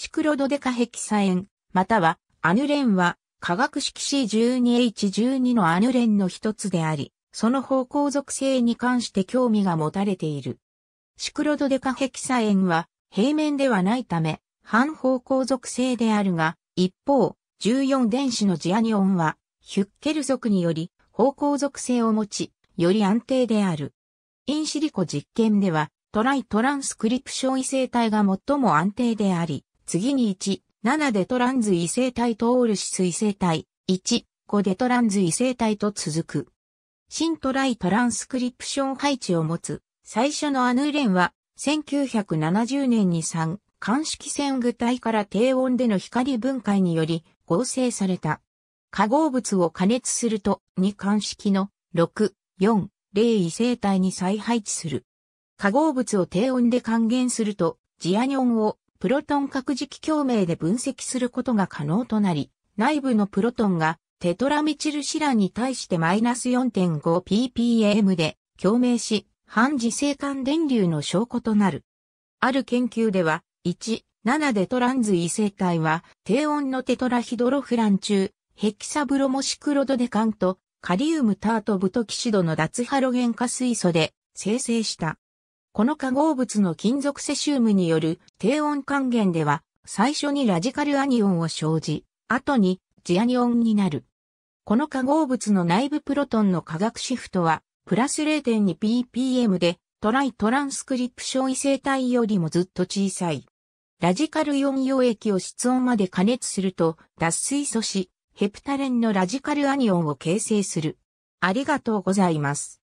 シクロドデカヘキサエン、またはアヌレンは化学式 C12H12 のアヌレンの一つであり、その方向属性に関して興味が持たれている。シクロドデカヘキサエンは平面ではないため、反方向属性であるが、一方、14電子のジアニオンは、ヒュッケル族により方向属性を持ち、より安定である。インシリコ実験では、トライトランスクリプション異性体が最も安定であり、次に1、7デトランズ異性体とオールシス異性体、1、5デトランズ異性体と続く。新トライトランスクリプション配置を持つ、最初のアヌーレンは、1970年に3、乾式線具体から低温での光分解により合成された。化合物を加熱すると、2乾式の6、4、0異性体に再配置する。化合物を低温で還元すると、ジアニョンをプロトン核磁気共鳴で分析することが可能となり、内部のプロトンがテトラミチルシランに対してマイナス 4.5ppm で共鳴し、反磁性間電流の証拠となる。ある研究では、1、7デトランズ異性体は、低温のテトラヒドロフラン中、ヘキサブロモシクロドデカンと、カリウムタートブトキシドの脱ハロゲン化水素で生成した。この化合物の金属セシウムによる低温還元では、最初にラジカルアニオンを生じ、後にジアニオンになる。この化合物の内部プロトンの化学シフトは、プラス 0.2ppm で、トライトランスクリプション異性体よりもずっと小さい。ラジカルイオン溶液を室温まで加熱すると、脱水素し、ヘプタレンのラジカルアニオンを形成する。ありがとうございます。